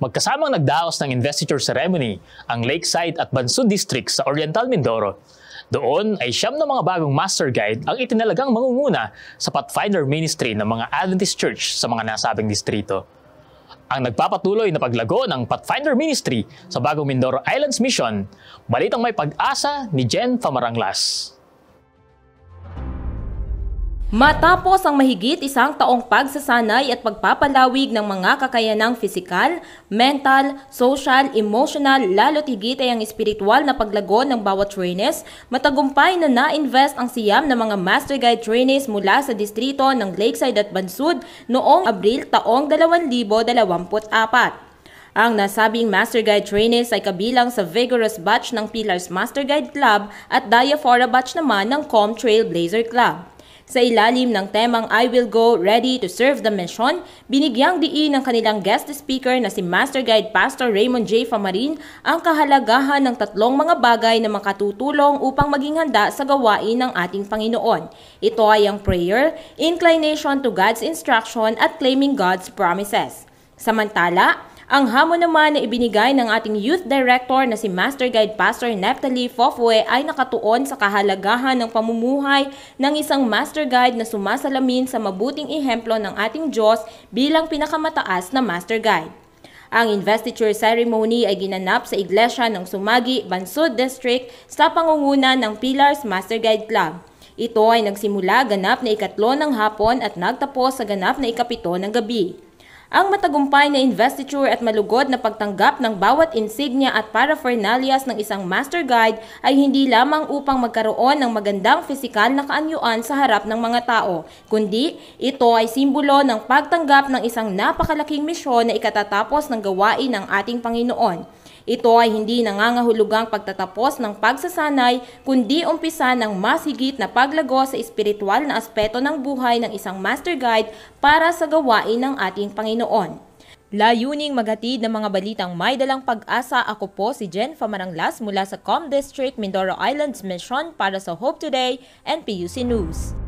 Magkasamang nagdaos ng investiture ceremony ang Lakeside at Bansud District sa Oriental Mindoro. Doon ay siyam na mga bagong master guide ang itinalagang mangunguna sa Pathfinder Ministry ng mga Adventist Church sa mga nasabing distrito. Ang nagpapatuloy na paglago ng Pathfinder Ministry sa bagong Mindoro Islands Mission, balitang may pag-asa ni Jen Famaranglas. Matapos ang mahigit isang taong pagsasanay at pagpapalawig ng mga kakayanang fisikal, mental, social, emotional, lalo tigit ay ang espiritual na paglago ng bawat trainees, matagumpay na na-invest ang siyam ng mga Master Guide trainees mula sa distrito ng Lakeside at Bansud noong Abril taong 2024. Ang nasabing Master Guide trainees ay kabilang sa vigorous batch ng Pillars Master Guide Club at Diaphora batch naman ng Com Trail Blazer Club. Sa ilalim ng temang I Will Go Ready to Serve the Mission, binigyang diin ng kanilang guest speaker na si Master Guide Pastor Raymond J. Famarin ang kahalagahan ng tatlong mga bagay na makatutulong upang maging handa sa gawain ng ating Panginoon. Ito ay ang prayer, inclination to God's instruction at claiming God's promises. Samantala, ang hamon naman na ibinigay ng ating youth director na si Master Guide Pastor Neftali Fofwe ay nakatuon sa kahalagahan ng pamumuhay ng isang Master Guide na sumasalamin sa mabuting ehemplo ng ating Diyos bilang pinakamataas na Master Guide. Ang investiture ceremony ay ginanap sa iglesia ng Sumagi, Bansud District sa pangunguna ng Pillars Master Guide Club. Ito ay nagsimula ganap na ikatlo ng hapon at nagtapos sa ganap na ikapito ng gabi. Ang matagumpay na investiture at malugod na pagtanggap ng bawat insignia at paraphernalias ng isang master guide ay hindi lamang upang magkaroon ng magandang fisikal na kaanyuan sa harap ng mga tao, kundi ito ay simbolo ng pagtanggap ng isang napakalaking misyon na ikatatapos ng gawain ng ating Panginoon. Ito ay hindi nangangahulugang pagtatapos ng pagsasanay kundi umpisa ng masigit na paglago sa espiritual na aspeto ng buhay ng isang master guide para sa gawain ng ating Panginoon. Layuning maghatid ng mga balitang may dalang pag-asa, ako po si Jen Famaranglas mula sa Com District, Mindoro Islands Mission para sa Hope Today and PUC News.